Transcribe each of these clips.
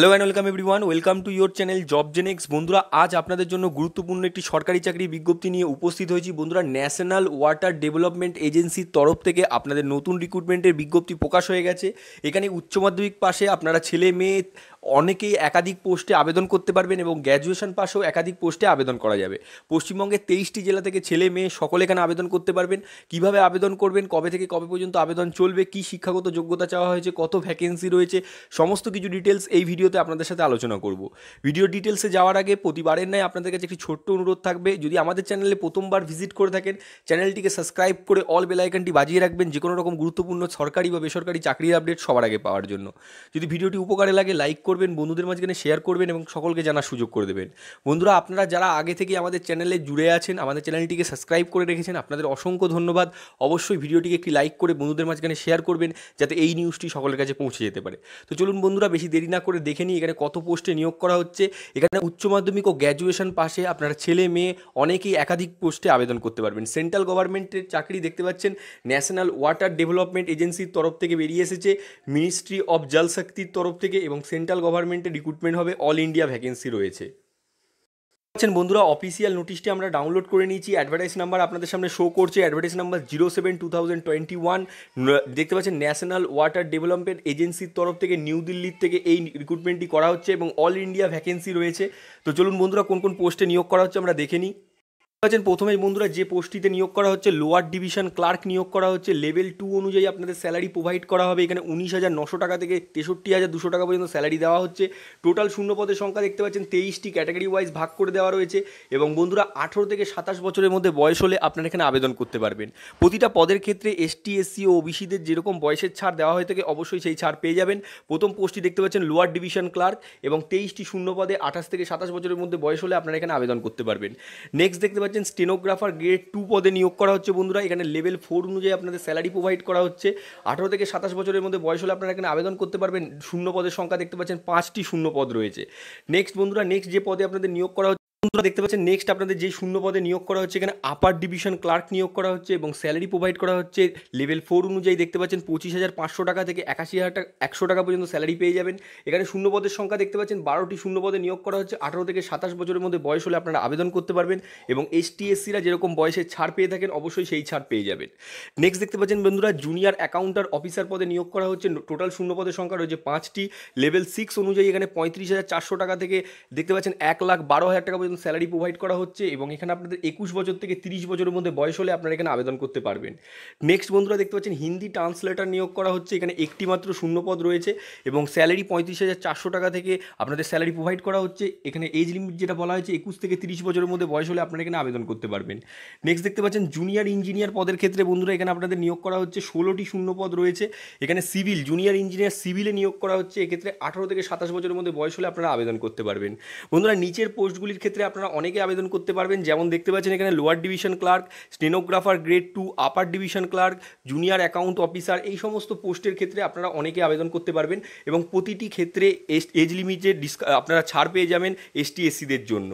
hello and welcome everyone welcome to your channel job Genex বন্ধুরা আজ আপনাদের জন্য গুরুত্বপূর্ণ একটি সরকারি চাকরি বিজ্ঞপ্তি নিয়ে উপস্থিত হয়েছি বন্ধুরা ন্যাশনাল ওয়াটার ডেভেলপমেন্ট এজেন্সির তরফ থেকে আপনাদের নতুন রিক্রুটমেন্টের বিজ্ঞপ্তি প্রকাশ হয়ে গেছে এখানে উচ্চ মাধ্যমিক পাশে আপনারা ছেলে মেয়ে অনেকেই একাধিক পোস্টে আবেদন করতে পারবেন এবং গ্র্যাজুয়েশন পাশেও একাধিক পোস্টে আবেদন করা যাবে পশ্চিমবঙ্গের তেইশটি জেলা থেকে ছেলে মেয়ে সকলে এখানে আবেদন করতে পারবেন কিভাবে আবেদন করবেন কবে থেকে কবে পর্যন্ত আবেদন চলবে কি শিক্ষাগত যোগ্যতা চাওয়া হয়েছে কত ভ্যাকেন্সি রয়েছে সমস্ত কিছু ডিটেলস এই ভিডিওতে আপনাদের সাথে আলোচনা করব ভিডিও ডিটেলসে যাওয়ার আগে প্রতিবারের ন্যায় আপনাদের কাছে একটি ছোট্ট অনুরোধ থাকবে যদি আমাদের চ্যানেলে প্রথমবার ভিজিট করে থাকেন চ্যানেলটিকে সাবস্ক্রাইব করে অল বেলাইকানটি বাজিয়ে রাখবেন যে কোনো রকম গুরুত্বপূর্ণ সরকারি বা বেসরকারি চাকরির আপডেট সবার আগে পাওয়ার জন্য যদি ভিডিওটি উপকারে লাগে লাইক করে করবেন বন্ধুদের মাঝখানে শেয়ার করবেন এবং সকলকে জানার সুযোগ করে দেবেন বন্ধুরা আপনারা যারা আগে থেকে আমাদের চ্যানেলে জুড়ে আছেন আমাদের চ্যানেলটিকে সাবস্ক্রাইব করে রেখেছেন আপনাদের অসংখ্য ধন্যবাদ অবশ্যই ভিডিওটিকে একটি লাইক করে বন্ধুদের মাঝখানে শেয়ার করবেন যাতে এই নিউজটি সকলের কাছে পৌঁছে যেতে পারে তো চলুন বন্ধুরা বেশি দেরি না করে দেখে নিই এখানে কত পোস্টে নিয়োগ করা হচ্ছে এখানে উচ্চ মাধ্যমিক ও গ্র্যাজুয়েশন পাশে আপনারা ছেলে মেয়ে অনেকেই একাধিক পোস্টে আবেদন করতে পারবেন সেন্ট্রাল গভর্নমেন্টের চাকরি দেখতে পাচ্ছেন ন্যাশনাল ওয়াটার ডেভেলপমেন্ট এজেন্সির তরফ থেকে বেরিয়ে এসেছে মিনিস্ট্রি অফ জলশক্তির তরফ থেকে এবং সেন্ট্রাল গভর্নমেন্টে রিক্রুটমেন্ট হবে অল ইন্ডিয়া ভ্যাকেন্সি রয়েছে আছেন আচ্ছা বন্ধুরা অফিসিয়াল নোটিশটি আমরা ডাউনলোড করে নিয়েছি অ্যাডভার্টাইজ নাম্বার আপনাদের সামনে শো করছে advertise number zero seven two thousand twenty one দেখতে পাচ্ছেন ন্যাশনাল ওয়াটার ডেভেলপমেন্ট এজেন্সির তরফ থেকে নিউ দিল্লির থেকে এই রিক্রুটমেন্টটি করা হচ্ছে এবং অল ইন্ডিয়া ভ্যাকেন্সি রয়েছে তো চলুন বন্ধুরা কোন কোন পোস্টে নিয়োগ করা হচ্ছে আমরা দেখে নিই পাচ্ছেন প্রথমে বন্ধুরা যে পোস্টটিতে নিয়োগ করা হচ্ছে লোয়ার ডিভিশন ক্লার্ক নিয়োগ করা হচ্ছে লেভেল টু অনুযায়ী আপনাদের স্যালারি প্রোভাইড করা হবে এখানে উনিশ হাজার নশো টাকা থেকে তেষট্টি হাজার দুশো টাকা পর্যন্ত স্যালারি দেওয়া হচ্ছে টোটাল শূন্য পদের সংখ্যা দেখতে পাচ্ছেন তেইশটি ক্যাটাগরি ওয়াইজ ভাগ করে দেওয়া রয়েছে এবং বন্ধুরা আঠেরো থেকে সাতাশ বছরের মধ্যে বয়স হলে আপনারা এখানে আবেদন করতে পারবেন প্রতিটা পদের ক্ষেত্রে এসটি এসসি ও ওবিসিদের যেরকম বয়সের ছাড় দেওয়া হয়ে থাকে অবশ্যই সেই ছাড় পেয়ে যাবেন প্রথম পোস্টটি দেখতে পাচ্ছেন লোয়ার ডিভিশন ক্লার্ক এবং তেইশটি শূন্য পদে আঠাশ থেকে সাতাশ বছরের মধ্যে বয়স হলে আপনারা এখানে আবেদন করতে পারবেন নেক্সট দেখতে পাচ্ছেন পাচ্ছেন স্টেনোগ্রাফার গ্রেড টু পদে নিয়োগ করা হচ্ছে বন্ধুরা এখানে লেভেল ফোর অনুযায়ী আপনাদের স্যালারি প্রোভাইড করা হচ্ছে আঠারো থেকে সাতাশ বছরের মধ্যে বয়স হলে আপনারা এখানে আবেদন করতে পারবেন শূন্য পদের সংখ্যা দেখতে পাচ্ছেন পাঁচটি শূন্য পদ রয়েছে নেক্সট বন্ধুরা নেক্সট যে পদে আপনাদের নিয়োগ করা বন্ধুরা দেখতে পাচ্ছেন নেক্সট আপনাদের যে শূন্য পদে নিয়োগ করা হচ্ছে এখানে আপার ডিভিশন ক্লার্ক নিয়োগ করা হচ্ছে এবং স্যালারি প্রোভাইড করা হচ্ছে লেভেল ফোর অনুযায়ী দেখতে পাচ্ছেন পঁচিশ হাজার পাঁচশো টাকা থেকে একাশি হাজার টাকা একশো টাকা পর্যন্ত স্যালারি পেয়ে যাবেন এখানে শূন্য পদের সংখ্যা দেখতে পাচ্ছেন বারোটি শূন্য পদে নিয়োগ করা হচ্ছে আঠারো থেকে সাতাশ বছরের মধ্যে বয়স হলে আপনারা আবেদন করতে পারবেন এবং এসটিএসসিরা যেরকম বয়সের ছাড় পেয়ে থাকেন অবশ্যই সেই ছাড় পেয়ে যাবেন নেক্সট দেখতে পাচ্ছেন বন্ধুরা জুনিয়র অ্যাকাউন্টার অফিসার পদে নিয়োগ করা হচ্ছে টোটাল শূন্য পদের সংখ্যা রয়েছে পাঁচটি লেভেল সিক্স অনুযায়ী এখানে পঁয়ত্রিশ হাজার চারশো টাকা থেকে দেখতে পাচ্ছেন এক লাখ বারো হাজার টাকা পর্যন্ত স্যালারি প্রোভাইড করা হচ্ছে এবং এখানে আপনাদের একুশ বছর থেকে তিরিশ বছরের মধ্যে বয়স হলে আপনারা এখানে আবেদন করতে পারবেন নেক্সট বন্ধুরা দেখতে পাচ্ছেন হিন্দি ট্রান্সলেটার নিয়োগ করা হচ্ছে এখানে একটি মাত্র শূন্যপদ রয়েছে এবং স্যালারি পঁয়ত্রিশ হাজার চারশো টাকা থেকে আপনাদের স্যালারি প্রোভাইড করা হচ্ছে এখানে এজ লিমিট যেটা বলা হয়েছে একুশ থেকে তিরিশ বছরের মধ্যে বয়স হলে আপনারা এখানে আবেদন করতে পারবেন নেক্সট দেখতে পাচ্ছেন জুনিয়র ইঞ্জিনিয়ার পদের ক্ষেত্রে বন্ধুরা এখানে আপনাদের নিয়োগ করা হচ্ছে ষোলোটি শূন্যপদ রয়েছে এখানে সিভিল জুনিয়র ইঞ্জিনিয়ার সিভিলে নিয়োগ করা হচ্ছে এক্ষেত্রে আঠারো থেকে সাতাশ বছরের মধ্যে বয়স হলে আপনারা আবেদন করতে পারবেন বন্ধুরা নিচের পোস্টগুলির ক্ষেত্রে আপনারা অনেকে আবেদন করতে পারবেন যেমন দেখতে পাচ্ছেন এখানে lower division clerk stenographer grade two upper division clerk junior account officer এই সমস্ত পোস্টের ক্ষেত্রে আপনারা অনেকে আবেদন করতে পারবেন এবং প্রতিটি ক্ষেত্রে এজ লিমিটেড ডিসকা আপনারা ছাড় পেয়ে যাবেন এসটি এসসিদের জন্য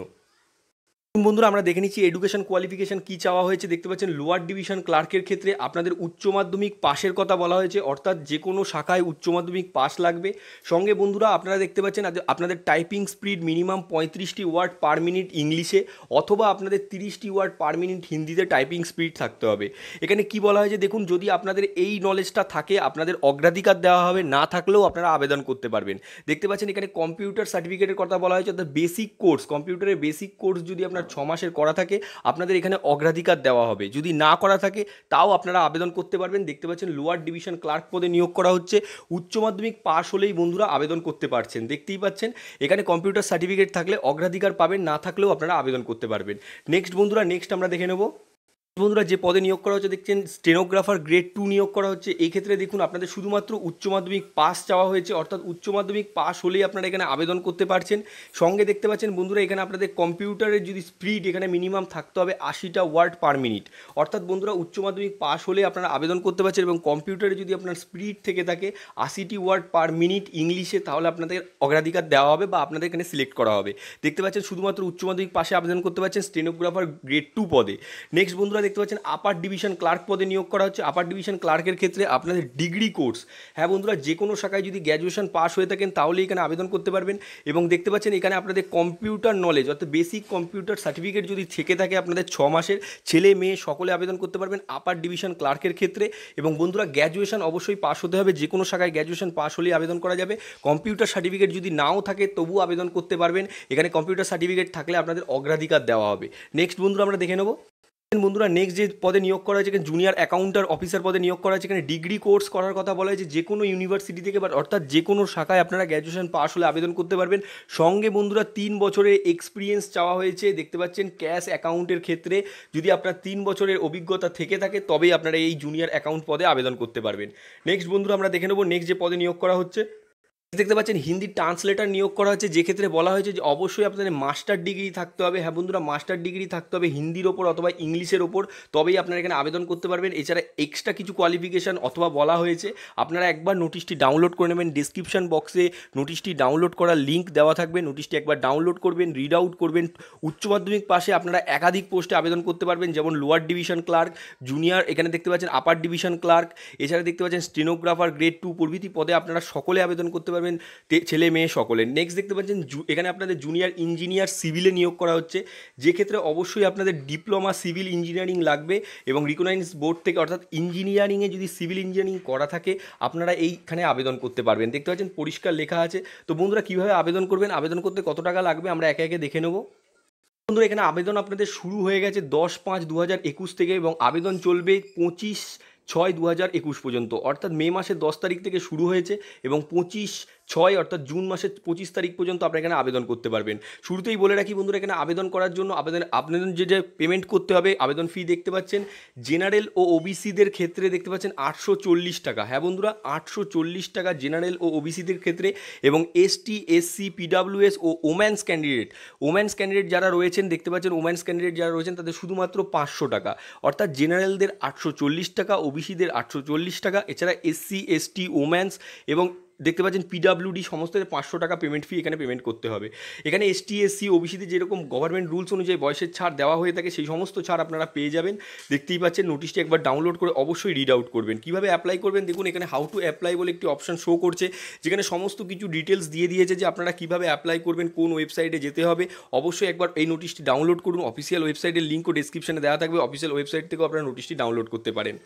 বন্ধুরা আমরা দেখে নিচ্ছি এডুকেশন কোয়ালিফিকেশন কি চাওয়া হয়েছে দেখতে পাচ্ছেন লোয়ার ডিভিশন ক্লার্কের ক্ষেত্রে আপনাদের উচ্চ মাধ্যমিক পাশের কথা বলা হয়েছে অর্থাৎ যে কোনো শাখায় উচ্চ মাধ্যমিক পাশ লাগবে সঙ্গে বন্ধুরা আপনারা দেখতে পাচ্ছেন আপনাদের টাইপিং স্পিড মিনিমাম পঁয়ত্রিশটি ওয়ার্ড পার মিনিট ইংলিশে অথবা আপনাদের তিরিশটি ওয়ার্ড পার মিনিট হিন্দিতে টাইপিং স্পিড থাকতে হবে এখানে কি বলা হয়েছে দেখুন যদি আপনাদের এই নলেজটা থাকে আপনাদের অগ্রাধিকার দেওয়া হবে না থাকলেও আপনারা আবেদন করতে পারবেন দেখতে পাচ্ছেন এখানে কম্পিউটার সার্টিফিকেটের কথা বলা হয়েছে অর্থাৎ বেসিক কোর্স কম্পিউটারের বেসিক কোর্স যদি আপনার আপনার ছ মাসের করা থাকে আপনাদের এখানে অগ্রাধিকার দেওয়া হবে যদি না করা থাকে তাও আপনারা আবেদন করতে পারবেন দেখতে পাচ্ছেন লোয়ার ডিভিশন ক্লার্ক পদে নিয়োগ করা হচ্ছে উচ্চ মাধ্যমিক পাশ হলেই বন্ধুরা আবেদন করতে পারছেন দেখতেই পাচ্ছেন এখানে কম্পিউটার সার্টিফিকেট থাকলে অগ্রাধিকার পাবেন না থাকলেও আপনারা আবেদন করতে পারবেন নেক্সট বন্ধুরা নেক্সট আমরা দেখে নেবো বন্ধুরা যে পদে নিয়োগ করা হচ্ছে দেখছেন স্টেনোগ্রাফার গ্রেড টু নিয়োগ করা হচ্ছে এই ক্ষেত্রে দেখুন আপনাদের শুধুমাত্র উচ্চ মাধ্যমিক পাস চাওয়া হয়েছে অর্থাৎ উচ্চ মাধ্যমিক পাস হলেই আপনারা এখানে আবেদন করতে পারছেন সঙ্গে দেখতে পাচ্ছেন বন্ধুরা এখানে আপনাদের কম্পিউটারের যদি স্পিড এখানে মিনিমাম থাকতে হবে আশিটা ওয়ার্ড পার মিনিট অর্থাৎ বন্ধুরা উচ্চ মাধ্যমিক পাস হলে আপনারা আবেদন করতে পারছেন এবং কম্পিউটারে যদি আপনার স্পিড থেকে থাকে আশিটি ওয়ার্ড পার মিনিট ইংলিশে তাহলে আপনাদের অগ্রাধিকার দেওয়া হবে বা আপনাদের এখানে সিলেক্ট করা হবে দেখতে পাচ্ছেন শুধুমাত্র উচ্চ মাধ্যমিক পাশে আবেদন করতে পারছেন স্টেনোগ্রাফার গ্রেড টু পদে নেক্সট বন্ধুরা আপনারা দেখতে পাচ্ছেন আপার ডিভিশন ক্লার্ক পদে নিয়োগ করা হচ্ছে আপার ডিভিশন ক্লার্কের ক্ষেত্রে আপনাদের ডিগ্রি কোর্স হ্যাঁ বন্ধুরা যে কোনো শাখায় যদি গ্র্যাজুয়েশন পাস হয়ে থাকেন তাহলে এখানে আবেদন করতে পারবেন এবং দেখতে পাচ্ছেন এখানে আপনাদের কম্পিউটার নলেজ অর্থাৎ বেসিক কম্পিউটার সার্টিফিকেট যদি থেকে থাকে আপনাদের ছ মাসের ছেলে মেয়ে সকলে আবেদন করতে পারবেন আপার ডিভিশন ক্লার্কের ক্ষেত্রে এবং বন্ধুরা গ্র্যাজুয়েশন অবশ্যই পাস হতে হবে যে কোনো শাখায় গ্র্যাজুয়েশন পাস হলেই আবেদন করা যাবে কম্পিউটার সার্টিফিকেট যদি নাও থাকে তবু আবেদন করতে পারবেন এখানে কম্পিউটার সার্টিফিকেট থাকলে আপনাদের অগ্রাধিকার দেওয়া হবে নেক্সট বন্ধুরা আমরা দেখে নেব বন্ধুরা নেক্সট যে পদে নিয়োগ করা হয়েছে এখানে অ্যাকাউন্ট অ্যাকাউন্টার অফিসার পদে নিয়োগ করা হয়েছে এখানে ডিগ্রি কোর্স করার কথা বলা হয়েছে যে কোনো ইউনিভার্সিটি থেকে বা অর্থাৎ যে কোনো শাখায় আপনারা গ্র্যাজুয়েশন পাস হলে আবেদন করতে পারবেন সঙ্গে বন্ধুরা তিন বছরের এক্সপিরিয়েন্স চাওয়া হয়েছে দেখতে পাচ্ছেন ক্যাশ অ্যাকাউন্টের ক্ষেত্রে যদি আপনার তিন বছরের অভিজ্ঞতা থেকে থাকে তবেই আপনারা এই জুনিয়র অ্যাকাউন্ট পদে আবেদন করতে পারবেন নেক্সট বন্ধুরা আমরা দেখে নেবো নেক্সট যে পদে নিয়োগ করা হচ্ছে দেখতে পাচ্ছেন হিন্দি ট্রান্সলেটার নিয়োগ করা হয়েছে যে ক্ষেত্রে বলা হয়েছে যে অবশ্যই আপনাদের মাস্টার ডিগ্রি থাকতে হবে হ্যাঁ বন্ধুরা মাস্টার ডিগ্রি থাকতে হবে হিন্দির ওপর অথবা ইংলিশের ওপর তবেই আপনারা এখানে আবেদন করতে পারবেন এছাড়া এক্সট্রা কিছু কোয়ালিফিকেশান অথবা বলা হয়েছে আপনারা একবার নোটিশটি ডাউনলোড করে নেবেন ডিসক্রিপশান বক্সে নোটিশটি ডাউনলোড করার লিঙ্ক দেওয়া থাকবে নোটিশটি একবার ডাউনলোড করবেন রিড আউট করবেন উচ্চ মাধ্যমিক পাশে আপনারা একাধিক পোস্টে আবেদন করতে পারবেন যেমন লোয়ার ডিভিশন ক্লার্ক জুনিয়র এখানে দেখতে পাচ্ছেন আপার ডিভিশন ক্লার্ক এছাড়া দেখতে পাচ্ছেন স্টেনোগ্রাফার গ্রেড টু প্রভৃতি পদে আপনারা সকলে আবেদন করতে পারবেন পাবেন ছেলে মেয়ে সকলের নেক্সট দেখতে পাচ্ছেন এখানে আপনাদের জুনিয়র ইঞ্জিনিয়ার সিভিলে নিয়োগ করা হচ্ছে যে ক্ষেত্রে অবশ্যই আপনাদের ডিপ্লোমা সিভিল ইঞ্জিনিয়ারিং লাগবে এবং রিকগনাইজ বোর্ড থেকে অর্থাৎ ইঞ্জিনিয়ারিংয়ে যদি সিভিল ইঞ্জিনিয়ারিং করা থাকে আপনারা এইখানে আবেদন করতে পারবেন দেখতে পাচ্ছেন পরিষ্কার লেখা আছে তো বন্ধুরা কীভাবে আবেদন করবেন আবেদন করতে কত টাকা লাগবে আমরা একে একে দেখে নেবো বন্ধুরা এখানে আবেদন আপনাদের শুরু হয়ে গেছে দশ পাঁচ দু থেকে এবং আবেদন চলবে পঁচিশ ছয় দু একুশ পর্যন্ত অর্থাৎ মে মাসের দশ তারিখ থেকে শুরু হয়েছে এবং পঁচিশ ছয় অর্থাৎ জুন মাসের পঁচিশ তারিখ পর্যন্ত আপনারা এখানে আবেদন করতে পারবেন শুরুতেই বলে রাখি বন্ধুরা এখানে আবেদন করার জন্য আবেদন আবেদন যে যে পেমেন্ট করতে হবে আবেদন ফি দেখতে পাচ্ছেন জেনারেল ও ওবিসিদের ক্ষেত্রে দেখতে পাচ্ছেন আটশো চল্লিশ টাকা হ্যাঁ বন্ধুরা আটশো চল্লিশ টাকা জেনারেল ও ওবিসিদের ক্ষেত্রে এবং এসটি এসসি পিডাব্লিউএস ও ওম্যান্স ক্যান্ডিডেট ওম্যান্স ক্যান্ডিডেট যারা রয়েছেন দেখতে পাচ্ছেন ওম্যান্স ক্যান্ডিডেট যারা রয়েছেন তাদের শুধুমাত্র পাঁচশো টাকা অর্থাৎ জেনারেলদের আটশো চল্লিশ টাকা ওবিসিদের আটশো চল্লিশ টাকা এছাড়া এসসি এসটি ওম্যান্স এবং দেখতে পাচ্ছেন পিডাব্লিউডি সমস্ত পাঁচশো টাকা পেমেন্ট ফি এখানে পেমেন্ট করতে হবে এখানে এসটি এসসি ওবিসিতে যেরকম গভর্নমেন্ট রুলস অনুযায়ী বয়সের ছাড় দেওয়া হয়ে থাকে সেই সমস্ত ছাড় আপনারা পেয়ে যাবেন দেখতেই পাচ্ছেন নোটিশটি একবার ডাউনলোড করে অবশ্যই রিড আউট করবেন কীভাবে অ্যাপ্লাই করবেন দেখুন এখানে হাউ টু অ্যাপ্লাই বলে একটি অপশান শো করছে যেখানে সমস্ত কিছু ডিটেলস দিয়ে দিয়েছে যে আপনারা কীভাবে অ্যাপ্লাই করবেন কোন ওয়েবসাইটে যেতে হবে অবশ্যই একবার এই নোটিশটি ডাউনলোড করুন অফিসিয়াল ওয়েবসাইটের লিঙ্কও ডিসক্রিপশানে দেওয়া থাকবে অফিসিয়াল ওয়েবসাইট থেকেও আপনারা নোটিশটি ডাউনলোড করতে পারেন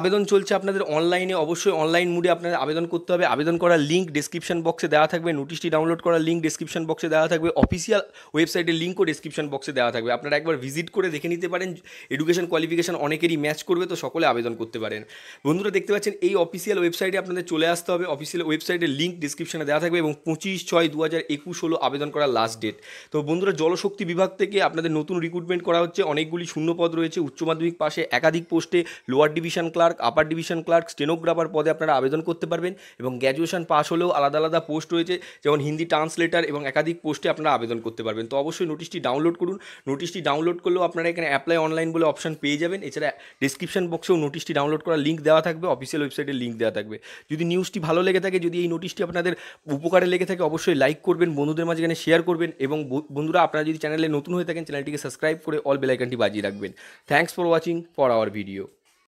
আবেদন চলছে আপনাদের অনলাইনে অবশ্যই অনলাইন মুডে আপনাদের আবেদন করতে হবে আবেদন করার লিঙ্ক ডিসক্রিপশন বক্সে দেওয়া থাকবে নোটিশটি ডাউনলোড করার লিঙ্ক ডিসক্রিপশন বক্সে দেওয়া থাকবে অফিসিয়াল ওয়েবসাইটের লিঙ্কও ডিসক্রিপশন বক্সে দেওয়া থাকবে আপনারা একবার ভিজিট করে দেখে নিতে পারেন এডুকেশন কোয়ালিফিকেশন অনেকেরই ম্যাচ করবে তো সকলে আবেদন করতে পারেন বন্ধুরা দেখতে পাচ্ছেন এই অফিসিয়াল ওয়েবসাইটে আপনাদের চলে আসতে হবে অফিসিয়াল ওয়েবসাইটের লিঙ্ক ডিসক্রিপশনে দেওয়া থাকবে এবং পঁচিশ ছয় দু হাজার একুশ হলো আবেদন করার লাস্ট ডেট তো বন্ধুরা জলশক্তি বিভাগ থেকে আপনাদের নতুন রিক্রুটমেন্ট করা হচ্ছে অনেকগুলি শূন্যপদ রয়েছে উচ্চ মাধ্যমিক পাশে একাধিক পোস্টে lower division class clerk upper division clerk stenographer পদে আপনারা আবেদন করতে পারবেন এবং গ্র্যাজুয়েশন পাস হলেও আলাদা আলাদা পোস্ট রয়েছে যেমন হিন্দি ট্রান্সলেটার এবং একাধিক পোস্টে আপনারা আবেদন করতে পারবেন তো অবশ্যই নোটিশটি ডাউনলোড করুন নোটিশটি ডাউনলোড করলেও আপনারা এখানে অ্যাপ্লাই অনলাইন বলে অপশন পেয়ে যাবেন এছাড়া ডিসক্রিপশন বক্সেও নোটিশটি ডাউনলোড করার লিঙ্ক দেওয়া থাকবে অফিসিয়াল ওয়েবসাইটের লিঙ্ক দেওয়া থাকবে যদি নিউজটি ভালো লেগে থাকে যদি এই নোটিশটি আপনাদের উপকারে লেগে থাকে অবশ্যই লাইক করবেন বন্ধুদের মাঝখানে শেয়ার করবেন এবং বন্ধুরা আপনারা যদি চ্যানেলে নতুন হয়ে থাকেন চ্যানেলটিকে সাবস্ক্রাইব করে অল বেলাইকানটি বাজিয়ে রাখবেন thanks for watching for our video